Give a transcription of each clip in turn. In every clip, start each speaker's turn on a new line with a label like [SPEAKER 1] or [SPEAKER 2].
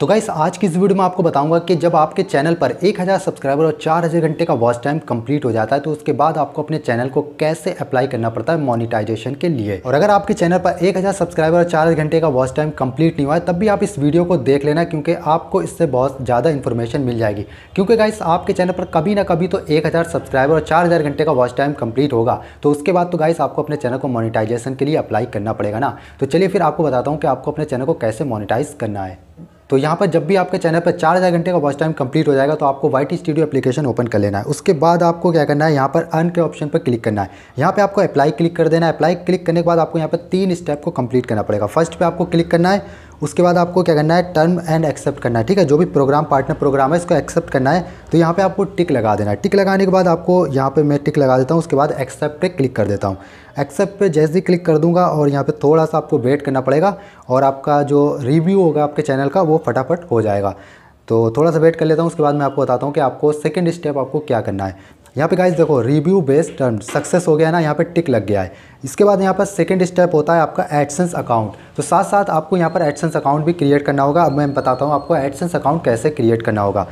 [SPEAKER 1] तो गाइस आज की इस वीडियो में आपको बताऊंगा कि जब आपके चैनल पर 1000 सब्सक्राइबर और 4000 घंटे का वॉच टाइम कंप्लीट हो जाता है तो उसके बाद आपको अपने चैनल को कैसे अप्लाई करना पड़ता है मोनिटाइजेशन के लिए और अगर आपके चैनल पर 1000 सब्सक्राइबर और 4000 घंटे का वॉच टाइम कंप्लीट नहीं हुआ है तब भी आप इस वीडियो को देख लेना क्योंकि आपको इससे बहुत ज़्यादा इन्फॉर्मेशन मिल जाएगी क्योंकि गाइस आपके चैनल पर कभी ना कभी तो एक सब्सक्राइबर और चार घंटे का वॉच टाइम कंप्लीट होगा तो उसके बाद तो गाइस आपको अपने चैनल को मोनिटाइजेशन के लिए अप्लाई करना पड़ेगा ना तो चलिए फिर आपको बताता हूँ कि आपको अपने चैनल को कैसे मोनिटाइज करना है तो यहाँ पर जब भी आपके चैनल पर चार हज़ार घंटे का वॉच टाइम कंप्लीट हो जाएगा तो आपको वाइट स्टूडियो एप्लीकेशन ओपन कर लेना है उसके बाद आपको क्या करना है यहाँ पर अर्न के ऑप्शन पर क्लिक करना है यहाँ पर आपको अप्लाई क्लिक कर देना है अप्लाई क्लिक करने के बाद आपको यहाँ पर तीन स्टेप को कंप्लीट करना पड़ेगा फर्स्ट पर आपको क्लिक करना है उसके बाद आपको क्या करना है टर्म एंड एक्सेप्ट करना है ठीक है जो भी प्रोग्राम पार्टनर प्रोग्राम है इसको एक्सेप्ट करना है तो यहाँ पे आपको टिक लगा देना है टिक लगाने के बाद आपको यहाँ पे मैं टिक लगा देता हूँ उसके बाद एक्सेप्ट पे क्लिक कर देता हूँ एक्सेप्ट पे जैसे ही क्लिक कर दूंगा और यहाँ पे थोड़ा सा आपको वेट करना पड़ेगा और आपका जो रिव्यू होगा आपके चैनल का वो फटाफट हो जाएगा तो थोड़ा सा वेट कर लेता हूँ उसके बाद मैं आपको बताता हूँ कि आपको सेकेंड स्टेप आपको क्या करना है यहाँ पे गाइज देखो रिव्यू बेस्ड टर्म सक्सेस हो गया ना यहाँ पे टिक लग गया है इसके बाद यहाँ पर सेकंड स्टेप होता है आपका एडसेंस अकाउंट तो साथ साथ आपको यहाँ पर एडसेंस अकाउंट भी क्रिएट करना होगा अब मैं बताता हूँ आपको एडसेंस अकाउंट कैसे क्रिएट करना होगा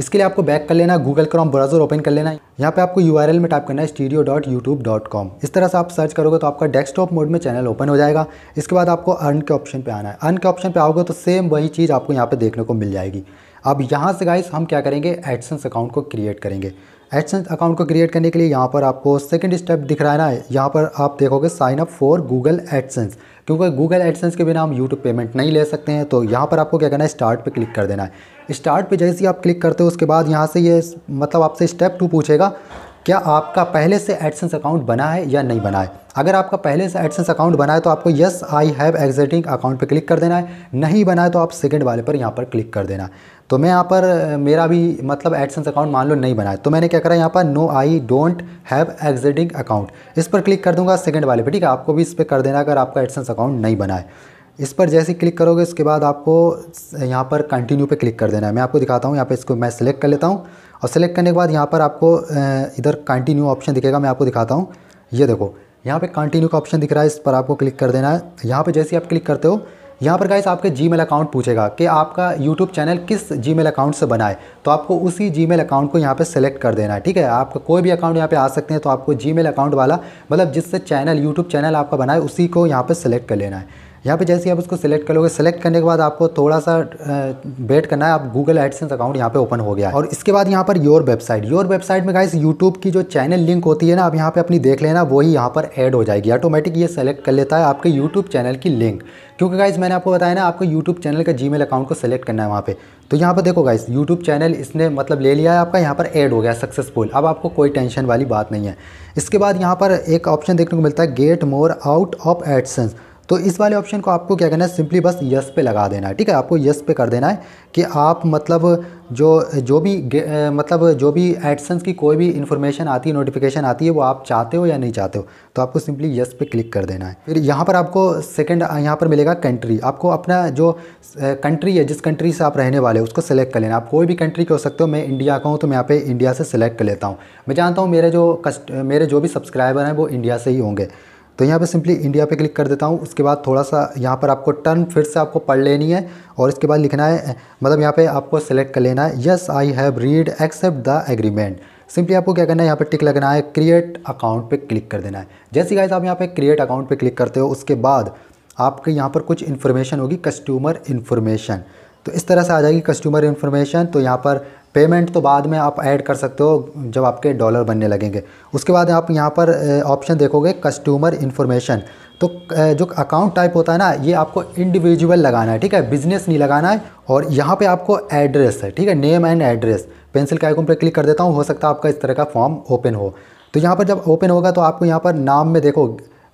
[SPEAKER 1] इसके लिए आपको बैक कर लेना गूगल क्रॉम ब्राउजर ओपन कर लेना यहाँ पे आपको यू में टाइप करना है studio dot YouTube dot com इस तरह से आप सर्च करोगे तो आपका डेस्कटॉप मोड में चैनल ओपन हो जाएगा इसके बाद आपको अर्न के ऑप्शन पे आना है अर्न के ऑप्शन पे आओगे तो सेम वही चीज़ आपको यहाँ पे देखने को मिल जाएगी अब यहाँ से गाइस हम क्या करेंगे एडसेंस अकाउंट को क्रिएट करेंगे एडसेंस अकाउंट को क्रिएट करने के लिए यहाँ पर आपको सेकंड स्टेप दिख रहा है ना यहाँ पर आप देखोगे sign up for Google AdSense क्योंकि गूगल एडसेंस के बिना हम यूट्यूब पेमेंट नहीं ले सकते हैं तो यहाँ पर आपको क्या करना है स्टार्ट पे क्लिक कर देना है स्टार्ट पे जैसे ही आप क्लिक करते हो उसके बाद यहाँ से ये मतलब आपसे स्टेप टू पूछेगा क्या आपका पहले से एडसेंस अकाउंट बना है या नहीं बना है अगर आपका पहले से एडसेंस अकाउंट बना है तो आपको yes I have existing account पे क्लिक कर देना है नहीं बना है तो आप सेकंड वाले पर यहाँ पर क्लिक कर देना तो मैं यहाँ पर मेरा भी मतलब एडसेंस अकाउंट मान लो नहीं बना है तो मैंने क्या करा यहाँ पर no I don't have existing account इस पर क्लिक कर दूंगा सेकंड वाले पर ठीक है आपको भी इस पर कर देना अगर आपका एडसेंस अकाउंट नहीं बना है इस पर जैसे क्लिक करोगे उसके बाद आपको यहाँ पर कंटिन्यू पे क्लिक कर देना है मैं आपको दिखाता हूँ यहाँ पे इसको मैं सिलेक्ट कर लेता हूँ और सिलेक्ट करने के बाद यहाँ पर आपको इधर कंटिन्यू ऑप्शन दिखेगा मैं आपको दिखाता हूँ ये देखो यहाँ पे कंटिन्यू का ऑप्शन दिख रहा है इस पर आपको क्लिक कर देना है यहाँ पर जैसे ही आप क्लिक करते हो यहाँ पर गाइस आपके जी अकाउंट पूछेगा कि आपका यूट्यूब चैनल किस जी अकाउंट से बनाए तो आपको उसी जी अकाउंट को यहाँ पे सेलेक्ट कर देना है ठीक है आपका कोई भी अकाउंट यहाँ पे आ सकते हैं तो आपको जी अकाउंट वाला मतलब जिससे चैनल यूट्यूब चैनल आपका बनाए उसी को यहाँ पे सेलेक्ट कर लेना है यहाँ पे जैसे आप उसको सिलेक्ट करोगे सेलेक्ट करने के बाद आपको थोड़ा सा वेट करना है आप गूगल एडसेंस अकाउंट यहाँ पे ओपन हो गया है और इसके बाद यहाँ पर योर वेबसाइट योर वेबसाइट में गाइस यूट्यूब की जो चैनल लिंक होती है ना आप यहाँ पे अपनी देख लेना वही यहाँ पर एड हो जाएगी ऑटोमेटिक ये सेलेक्ट कर लेता है आपके यूट्यूब चैनल की लिंक क्योंकि गाइज मैंने आपको बताया ना आपको यूट्यूब चैनल का जी अकाउंट को सेलेक्ट करना है वहाँ पर तो यहाँ पर देखो गाइज यूट्यूब चैनल इसने मतलब ले लिया है आपका यहाँ पर एड हो गया सक्सेसफुल अब आपको कोई टेंशन वाली बात नहीं है इसके बाद यहाँ पर एक ऑप्शन देखने को मिलता है get more out of AdSense तो इस वाले ऑप्शन को आपको क्या करना है सिंपली बस यस पे लगा देना है ठीक है आपको यस पे कर देना है कि आप मतलब जो जो भी मतलब जो भी एडसन्स की कोई भी इन्फॉर्मेशन आती है नोटिफिकेशन आती है वो आप चाहते हो या नहीं चाहते हो तो आपको सिंपली यस पे क्लिक कर देना है फिर यहाँ पर आपको सेकंड यहाँ पर मिलेगा कंट्री आपको अपना जो कंट्री है जिस कंट्री से आप रहने वाले हो उसको सेलेक्ट कर लेना आप कोई भी कंट्री के हो सकते हो मैं इंडिया का हूँ तो मैं यहाँ पर इंडिया से सेलेक्ट कर लेता हूँ मैं जानता हूँ मेरे जो कस्ट मेरे जो भी सब्सक्राइबर हैं वो इंडिया से ही होंगे तो यहाँ पे सिंपली इंडिया पे क्लिक कर देता हूँ उसके बाद थोड़ा सा यहाँ पर आपको टर्न फिर से आपको पढ़ लेनी है और इसके बाद लिखना है मतलब यहाँ पे आपको सेलेक्ट कर लेना है yes I have read accept the agreement simply आपको क्या करना है यहाँ पे टिक लगना है क्रिएट अकाउंट पे क्लिक कर देना है जैसे गाइस आप यहाँ पे क्रिएट अकाउंट पे क्लिक करते हो उसके बाद आपके यहाँ पर कुछ इन्फॉर्मेशन होगी कस्टमर इन्फॉर्मेशन तो इस तरह से आ जाएगी कस्टमर इन्फॉर्मेशन तो यहाँ पर पेमेंट तो बाद में आप ऐड कर सकते हो जब आपके डॉलर बनने लगेंगे उसके बाद आप यहाँ पर ऑप्शन देखोगे कस्टमर इन्फॉर्मेशन तो जो अकाउंट टाइप होता है ना ये आपको इंडिविजुअल लगाना है ठीक है बिजनेस नहीं लगाना है और यहाँ पे आपको एड्रेस है ठीक है नेम एंड एड्रेस पेंसिल के आइकन पर क्लिक कर देता हूँ हो सकता है आपका इस तरह का फॉर्म ओपन हो तो यहाँ पर जब ओपन होगा तो आपको यहाँ पर नाम में देखो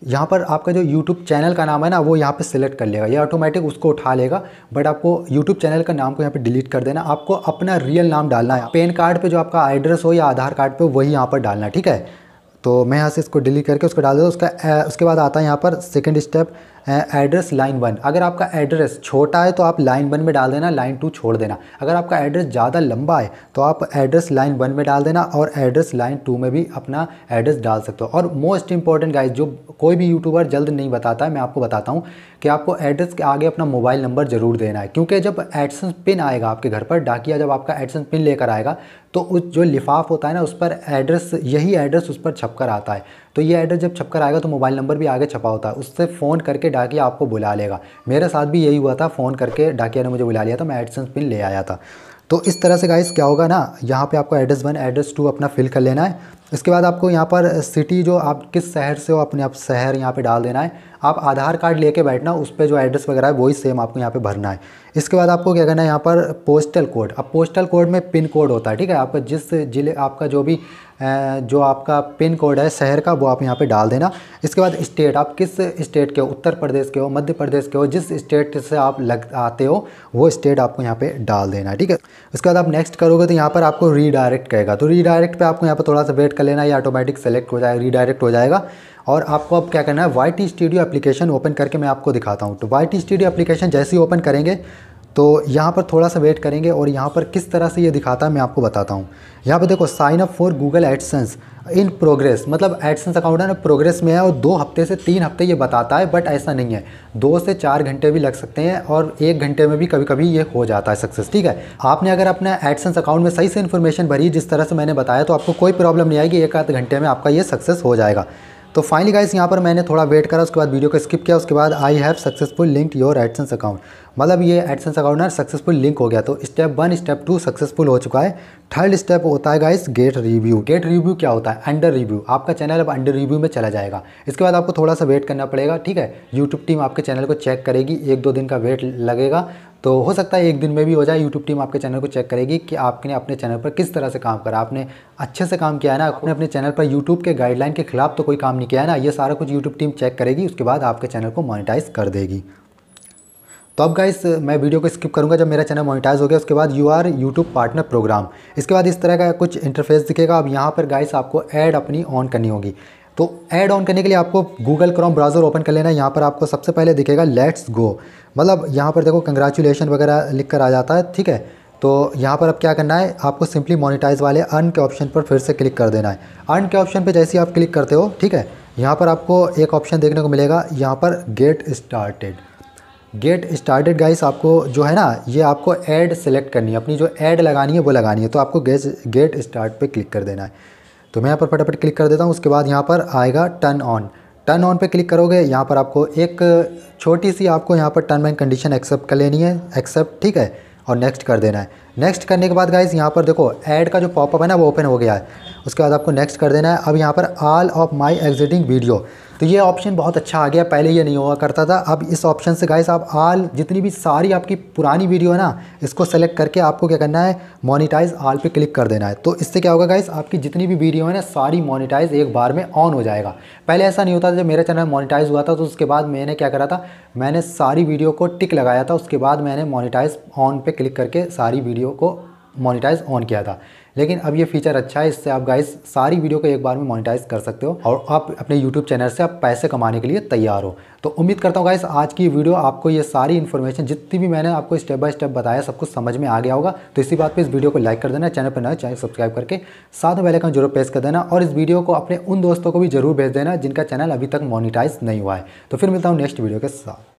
[SPEAKER 1] यहाँ पर आपका जो यूट्यूब चैनल का नाम है ना वो यहाँ पे सिलेक्ट कर लेगा ये ऑटोमेटिक उसको उठा लेगा बट आपको यूट्यूब चैनल का नाम को यहाँ पे डिलीट कर देना आपको अपना रियल नाम डालना है पेन कार्ड पे जो आपका एड्रेस हो या आधार कार्ड पे वही यहाँ पर डालना ठीक है तो मैं यहाँ से इसको डिलीट करके उसको डाल देता हूँ उसका उसके बाद आता है यहाँ पर second step address line one अगर आपका एड्रेस छोटा है तो आप लाइन वन में डाल देना लाइन टू छोड़ देना अगर आपका एड्रेस ज़्यादा लंबा है तो आप एड्रेस लाइन वन में डाल देना और एड्रेस लाइन टू में भी अपना एड्रेस डाल सकते हो और मोस्ट इंपॉर्टेंट गाइज जो कोई भी यूट्यूबर जल्द नहीं बताता है मैं आपको बताता हूँ कि आपको एड्रेस के आगे अपना मोबाइल नंबर ज़रूर देना है क्योंकि जब एडसन पिन आएगा आपके घर पर डाकिया जब आपका एडसन पिन लेकर आएगा तो उस जो लिफाफ होता है ना उस पर एड्रेस यही एड्रेस उस पर छपकर आता है तो ये एड्रेस जब छपकर आएगा तो मोबाइल नंबर भी आगे छपा होता है उससे फ़ोन करके डाकिया आपको बुला लेगा मेरे साथ भी यही हुआ था फ़ोन करके डाकिया ने मुझे बुला लिया था मैं एडसेंस पिन ले आया था तो इस तरह से गाइस क्या होगा ना यहाँ पे आपको एड्रेस वन एड्रेस टू अपना फिल कर लेना है इसके बाद आपको यहाँ पर सिटी जो आप किस शहर से हो अपने आप शहर यहाँ पे डाल देना है आप आधार कार्ड लेके बैठना उस पर जो एड्रेस वगैरह है वही सेम आपको यहाँ पे भरना है इसके बाद आपको क्या करना है यहाँ पर पोस्टल कोड अब पोस्टल कोड में पिन कोड होता है ठीक है आपका जिस जिले आपका जो भी जो आपका पिन कोड है शहर का वो आप यहाँ पे डाल देना इसके बाद स्टेट आप किस स्टेट के हो उत्तर प्रदेश के हो मध्य प्रदेश के हो जिस स्टेट से आप लग आते हो वो स्टेट आपको यहाँ पे डाल देना ठीक है उसके बाद आप नेक्स्ट करोगे तो यहाँ पर आपको रीडायरेक्ट कहेगा तो रीडायरेक्ट पे आपको यहाँ पर थोड़ा सा वेट कर लेना ये ऑटोमेटिक सेलेक्ट हो जाएगा रीडायरेक्ट हो जाएगा और आपको अब क्या करना है Y T studio application open करके मैं आपको दिखाता हूँ तो वाई टी स्टूडियो एप्लीकेशन जैसे ही ओपन करेंगे तो यहाँ पर थोड़ा सा वेट करेंगे और यहाँ पर किस तरह से ये दिखाता है मैं आपको बताता हूँ यहाँ पर देखो sign up for Google AdSense in progress मतलब एडसन्स अकाउंट है ना प्रोग्रेस में है और दो हफ्ते से तीन हफ्ते ये बताता है बट ऐसा नहीं है दो से चार घंटे भी लग सकते हैं और एक घंटे में भी कभी कभी ये हो जाता है सक्सेस ठीक है आपने अगर अपने एडसन्स अकाउंट में सही से इन्फॉर्मेशन भरी जिस तरह से मैंने बताया तो आपको कोई प्रॉब्लम नहीं आएगी एक आध घंटे में आपका ये सक्सेस हो जाएगा तो फाइनली गाइस यहाँ पर मैंने थोड़ा वेट करा उसके बाद वीडियो को स्किप किया उसके बाद I have successful link your AdSense account मतलब ये एडसेंस अकाउंट ना सक्सेसफुल लिंक हो गया तो step one step two successful हो चुका है थर्ड स्टेप होता है guys get review get review क्या होता है अंडर रिव्यू आपका चैनल अब अंडर रिव्यू में चला जाएगा इसके बाद आपको थोड़ा सा वेट करना पड़ेगा ठीक है यूट्यूब टीम आपके चैनल को चेक करेगी एक दो दिन का वेट लगेगा तो हो सकता है एक दिन में भी हो जाए यूट्यूब टीम आपके चैनल को चेक करेगी कि आपने अपने चैनल पर किस तरह से काम करा आपने अच्छे से काम किया है ना आपने अपने चैनल पर यूट्यूब के गाइडलाइन के खिलाफ तो कोई काम नहीं किया है ना ये सारा कुछ यूट्यूब टीम चेक करेगी उसके बाद आपके चैनल को मोनिटाइज कर देगी तो अब गाइस मैं वीडियो को स्किप करूंगा जब मेरा चैनल मोनिटाइज हो गया उसके बाद you are YouTube partner program इसके बाद इस तरह का कुछ इंटरफेस दिखेगा अब यहाँ पर गाइस आपको ऐड अपनी ऑन करनी होगी तो ऐड ऑन करने के लिए आपको गूगल क्रोम ब्राउज़र ओपन कर लेना है यहाँ पर आपको सबसे पहले दिखेगा लेट्स गो मतलब यहाँ पर देखो कंग्रेचुलेशन वगैरह लिख कर आ जाता है ठीक है तो यहाँ पर अब क्या करना है आपको सिंपली मोनिटाइज वाले अर्न के ऑप्शन पर फिर से क्लिक कर देना है अर्न के ऑप्शन पर जैसे आप क्लिक करते हो ठीक है यहाँ पर आपको एक ऑप्शन देखने को मिलेगा यहाँ पर get started get started guys आपको जो है ना ये आपको ऐड सेलेक्ट करनी है अपनी जो ऐड लगानी है वो लगानी है तो आपको गेट गेट स्टार्ट पे क्लिक कर देना है तो मैं यहाँ पर फटाफट क्लिक कर देता हूँ उसके बाद यहाँ पर आएगा टर्न ऑन टर्न ऑन पे क्लिक करोगे यहाँ पर आपको एक छोटी सी आपको यहाँ पर टर्म एंड कंडीशन एक्सेप्ट कर लेनी है एक्सेप्ट ठीक है और नेक्स्ट कर देना है नेक्स्ट करने के बाद गाइज यहाँ पर देखो ऐड का जो पॉपअप है ना वो ओपन हो गया है उसके बाद आपको नेक्स्ट कर देना है अब यहाँ पर all of my existing video तो ये ऑप्शन बहुत अच्छा आ गया पहले ये नहीं हुआ करता था अब इस ऑप्शन से गाइस आप आल जितनी भी सारी आपकी पुरानी वीडियो है ना इसको सेलेक्ट करके आपको क्या करना है मोनिटाइज आल पे क्लिक कर देना है तो इससे क्या होगा गाइस आपकी जितनी भी वीडियो है ना सारी मोनिटाइज एक बार में ऑन हो जाएगा पहले ऐसा नहीं होता था जब मेरा चैनल मोनिटाइज हुआ था तो उसके बाद मैंने क्या करा था मैंने सारी वीडियो को टिक लगाया था उसके बाद मैंने मोनिटाइज ऑन पर क्लिक करके सारी वीडियो को मोनिटाइज ऑन किया था लेकिन अब ये फीचर अच्छा है इससे आप गाइस सारी वीडियो को एक बार में मोनिटाइज कर सकते हो और आप अपने यूट्यूब चैनल से आप पैसे कमाने के लिए तैयार हो तो उम्मीद करता हूँ गाइस आज की वीडियो आपको ये सारी इन्फॉर्मेशन जितनी भी मैंने आपको स्टेप बाय स्टेप बताया सब कुछ समझ में आ गया होगा तो इसी बात पे इस वीडियो को लाइक कर देना चैनल पर नया चैनल सब्सक्राइब करके साथ में बेलाइकन जरूर प्रेस कर देना और इस वीडियो को अपने उन दोस्तों को भी जरूर भेज देना जिनका चैनल अभी तक मोनिटाइज नहीं हुआ है तो फिर मिलता हूँ नेक्स्ट वीडियो के साथ